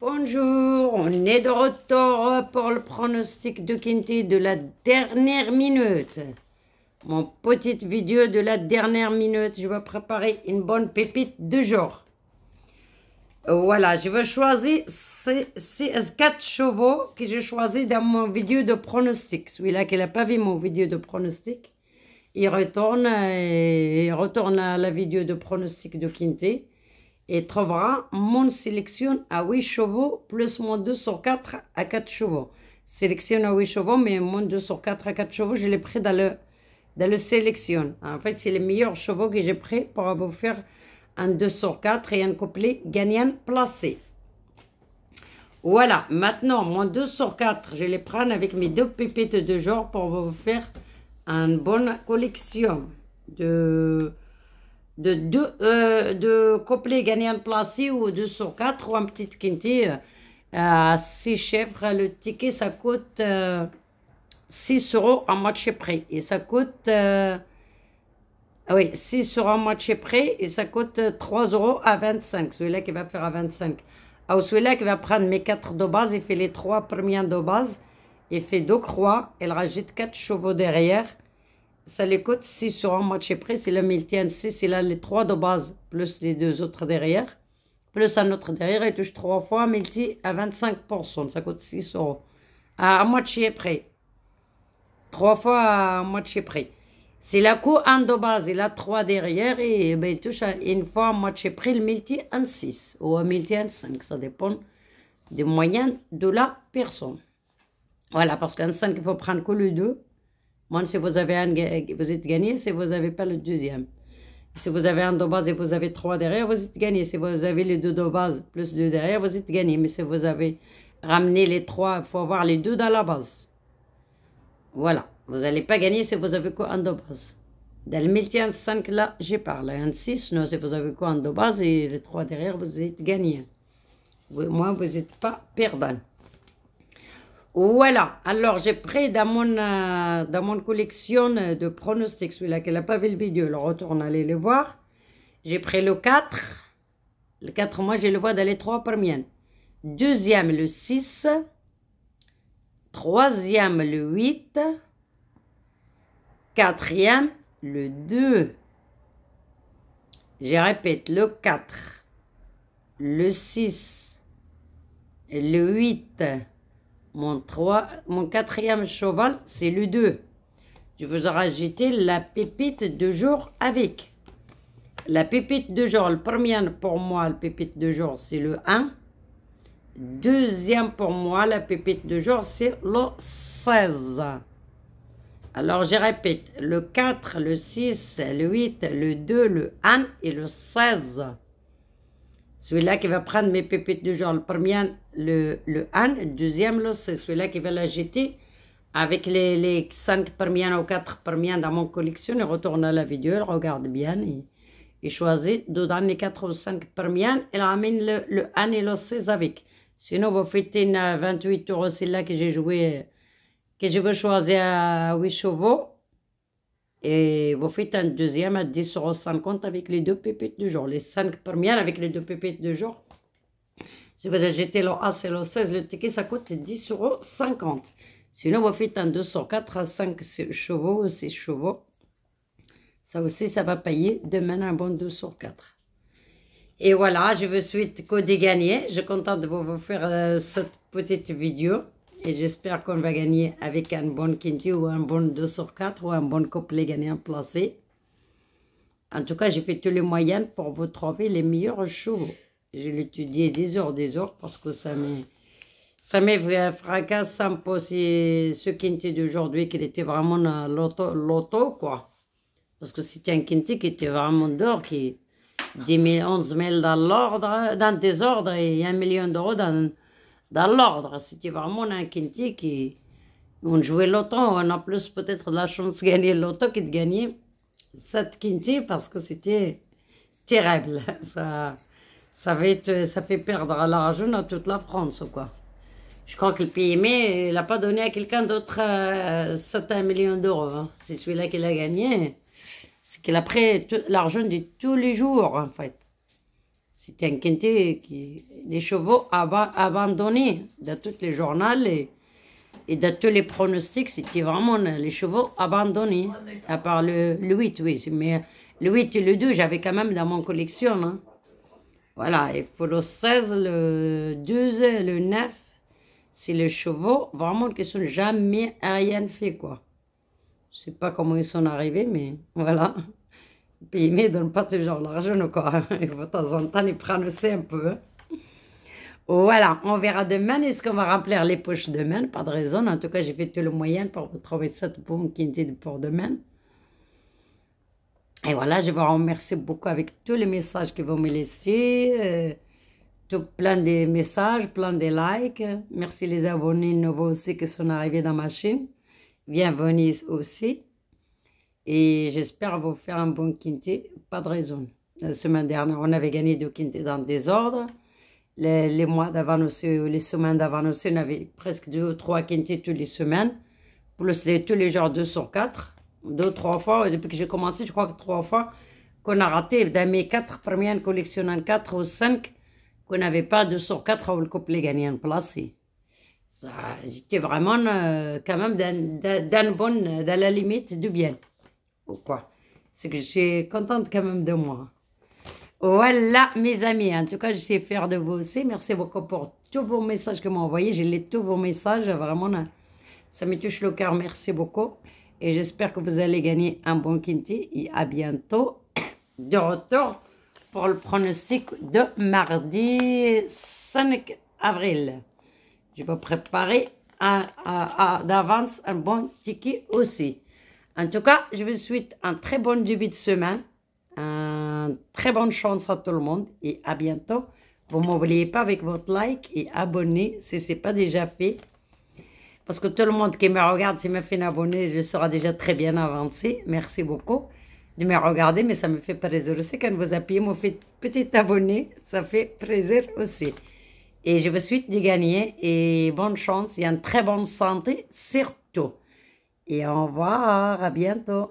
Bonjour, on est de retour pour le pronostic de Quinté de la dernière minute. Mon petite vidéo de la dernière minute, je vais préparer une bonne pépite de jour. Voilà, je vais choisir ces, quatre chevaux que j'ai choisi dans mon vidéo de pronostic. Celui-là qui n'a pas vu mon vidéo de pronostic, il retourne, et, euh, retourne à la vidéo de pronostic de Quinté et trouvera mon sélection à 8 chevaux plus mon 2 sur 4 à 4 chevaux. Sélection à 8 chevaux, mais mon 2 sur 4 à 4 chevaux, je l'ai pris dans le, sélection. En fait, c'est les meilleurs chevaux que j'ai pris pour vous faire un 2 sur 4 et un couplet gagnant placé. Voilà, maintenant, mon 2 sur 4, je les prends avec mes deux pépites de genre pour vous faire une bonne collection de euh, de coupler euh, de couplet gagnant placé ou 4, ou un petit quinté euh, à 6 chèvres. Le ticket, ça coûte 6 euh, euros en match prêt. Et ça coûte... 6 ah euros en match prêt et ça coûte 3 euros à 25. Celui-là qui va faire à 25. Alors ah, celui-là qui va prendre mes 4 de base, il fait les 3 premières de base. Il fait 2 croix. Il rajoute 4 chevaux derrière ça les coûte 6 sur à moitié près, c'est le Miltian 6, il a les 3 de base, plus les 2 autres derrière, plus un autre derrière, il touche 3 fois, Milti à 25%, ça coûte 6 euros. À moitié près, 3 fois à moitié près. C'est la coût 1 de base, il a 3 derrière eh ben, il touche une fois à moitié près, le Milti 6 ou un Milti 5, ça dépend des moyens de la personne. Voilà, parce qu'un 5, il faut prendre que le 2 moi, si vous avez un, vous êtes gagné. Si vous n'avez pas le deuxième. Si vous avez un de base et vous avez trois derrière, vous êtes gagné. Si vous avez les deux de base plus deux derrière, vous êtes gagné. Mais si vous avez ramené les trois, il faut avoir les deux dans la base. Voilà. Vous n'allez pas gagner si vous avez quoi en de base. Dans le mille-cinq-cinq, là, j'ai parlé. Un 6, non, si vous avez quoi en de base et les trois derrière, vous êtes gagné. Moi, vous n'êtes pas perdant. Voilà, alors j'ai pris dans mon, euh, mon collection euh, de pronostics, celui-là qui n'a pas vu le vidéo, retourne aller le voir. J'ai pris le 4, le 4 moi je le vois dans les 3 premières. Deuxième le 6, troisième le 8, quatrième le 2. Je répète, le 4, le 6, le 8, mon, mon quatrième cheval, c'est le 2. Je vous rajouté la pépite de jour avec. La pépite de jour, le premier pour moi, la pépite de jour, c'est le 1. Deuxième pour moi, la pépite de jour, c'est le 16. Alors, je répète, le 4, le 6, le 8, le 2, le 1 et le 16. Celui-là qui va prendre mes pépites du genre Le premier, le, le un, Le deuxième, c'est celui-là qui va la jeter. Avec les, les cinq premières ou quatre premières dans mon collection, il retourne à la vidéo, il regarde bien. Il, il choisit donner les 4 ou 5 premières. Il ramène le, le un et le 6 avec. Sinon, vous faites une 28 euros, c'est là que j'ai joué, que je veux choisir à 8 chevaux. Et vous faites un deuxième à 10,50€ avec les deux pépites du jour. Les cinq premières avec les deux pépites du jour. Si vous achetez le A, c'est le 16, le ticket, ça coûte 10,50€. Sinon, vous faites un 2 sur 4 à 5 chevaux, 6 chevaux. Ça aussi, ça va payer demain un bon 2 sur 4. Et voilà, je vous souhaite que gagné Je suis contente de vous faire euh, cette petite vidéo. Et j'espère qu'on va gagner avec un bon Kinti ou un bon 2 sur 4 ou un bon couplet gagnant placé. En tout cas, j'ai fait tous les moyens pour vous trouver les meilleurs chevaux. Je étudié des heures, des heures parce que ça m'est... Ça m'est fracas sans ce quinté d'aujourd'hui qu'il était vraiment l'auto, quoi. Parce que c'était un quinté qui était vraiment d'or, qui 10 000, 11 000 dans l'ordre, dans des ordres, et 1 million d'euros dans, dans l'ordre. C'était vraiment un quintier qui... On jouait l'otan on a plus peut-être la chance de gagner l'auto que de gagner cette quintier parce que c'était terrible. Ça, ça, fait, perdre l'argent à toute la France, quoi. Je crois que le PME, il n'a pas donné à quelqu'un d'autre certains euh, millions d'euros. Hein. C'est celui-là qui l'a gagné. C'est qu'il a pris l'argent de tous les jours, en fait. C'était un quintet qui, les chevaux ab abandonnés dans tous les journaux et, et dans tous les pronostics, c'était vraiment hein, les chevaux abandonnés, à part le, 8, oui. Mais le 8 et le 2, j'avais quand même dans mon collection. Hein. Voilà, et pour le 16, le 12, le 9, c'est les chevaux vraiment qui sont jamais rien fait, quoi. Je sais pas comment ils sont arrivés, mais voilà. Puis ils ne donnent pas toujours l'argent, quoi. Il faut de temps en temps les prendre aussi un peu. Voilà, on verra demain. Est-ce qu'on va remplir les poches demain Pas de raison. En tout cas, j'ai fait tout le moyen pour retrouver cette bonne quinte pour demain. Et voilà, je vous remercie beaucoup avec tous les messages que vous me laissez. Euh, tout plein de messages, plein de likes. Merci les abonnés nouveaux aussi qui sont arrivés dans ma chaîne. Bienvenue aussi. Et j'espère vous faire un bon quintet, pas de raison. La semaine dernière, on avait gagné deux quintets dans le désordre. Les, mois d'avant aussi, les semaines d'avant aussi, on avait presque deux ou trois quintets toutes les semaines. Plus les, tous les jours, deux sur quatre. Deux, trois fois. depuis que j'ai commencé, je crois que trois fois qu'on a raté. Dans mes quatre premières collections, en quatre ou cinq, qu'on n'avait pas deux sur quatre, où le couple a gagné en place. J'étais vraiment euh, quand même dans, dans la limite du bien. C'est que je suis contente quand même de moi. Voilà, mes amis. En tout cas, je sais faire de vous aussi. Merci beaucoup pour tous vos messages que vous m'envoyez J'ai lu tous vos messages. Vraiment, ça me touche le cœur. Merci beaucoup. Et j'espère que vous allez gagner un bon Kinti. Et à bientôt. De retour pour le pronostic de mardi 5 avril. Je vais préparer d'avance un bon ticket aussi. En tout cas, je vous souhaite un très bon début de semaine, une très bonne chance à tout le monde et à bientôt. Vous m'oubliez pas avec votre like et abonnez si ce n'est pas déjà fait. Parce que tout le monde qui me regarde, si me fait un abonné, je serai déjà très bien avancé. Merci beaucoup de me regarder, mais ça me fait plaisir aussi quand vous appuyez faites petit abonné, ça fait plaisir aussi. Et je vous souhaite de gagner et bonne chance et une très bonne santé surtout. Et au revoir, à bientôt.